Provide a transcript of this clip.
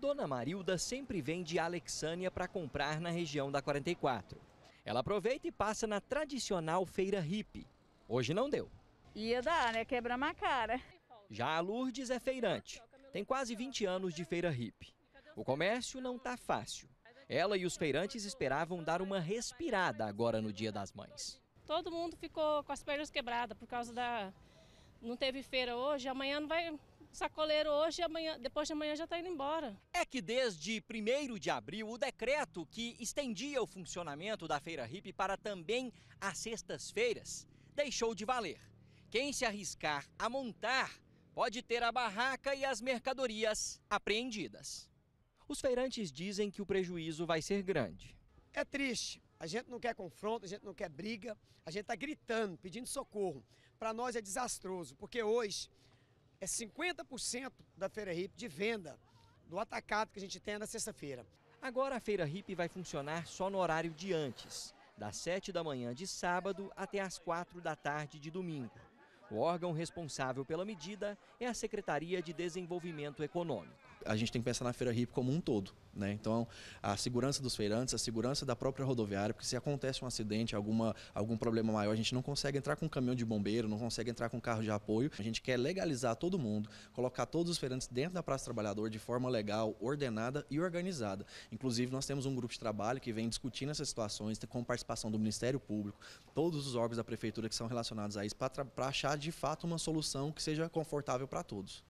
Dona Marilda sempre vem de Alexânia para comprar na região da 44. Ela aproveita e passa na tradicional feira hippie. Hoje não deu. Ia dar, né? Quebrar uma cara. Já a Lourdes é feirante. Tem quase 20 anos de feira hippie. O comércio não tá fácil. Ela e os feirantes esperavam dar uma respirada agora no Dia das Mães. Todo mundo ficou com as pernas quebradas por causa da. Não teve feira hoje, amanhã não vai sacoleiro hoje e amanhã, depois de amanhã já está indo embora. É que desde 1 de abril, o decreto que estendia o funcionamento da Feira Hip para também as sextas-feiras deixou de valer. Quem se arriscar a montar pode ter a barraca e as mercadorias apreendidas. Os feirantes dizem que o prejuízo vai ser grande. É triste, a gente não quer confronto, a gente não quer briga, a gente está gritando, pedindo socorro. Para nós é desastroso, porque hoje é 50% da Feira Hip de venda do atacado que a gente tem na sexta-feira. Agora a Feira Hip vai funcionar só no horário de antes, das 7 da manhã de sábado até as 4 da tarde de domingo. O órgão responsável pela medida é a Secretaria de Desenvolvimento Econômico a gente tem que pensar na feira hippie como um todo. Né? Então, a segurança dos feirantes, a segurança da própria rodoviária, porque se acontece um acidente, alguma, algum problema maior, a gente não consegue entrar com um caminhão de bombeiro, não consegue entrar com um carro de apoio. A gente quer legalizar todo mundo, colocar todos os feirantes dentro da Praça Trabalhador de forma legal, ordenada e organizada. Inclusive, nós temos um grupo de trabalho que vem discutindo essas situações, com participação do Ministério Público, todos os órgãos da Prefeitura que são relacionados a isso, para achar de fato uma solução que seja confortável para todos.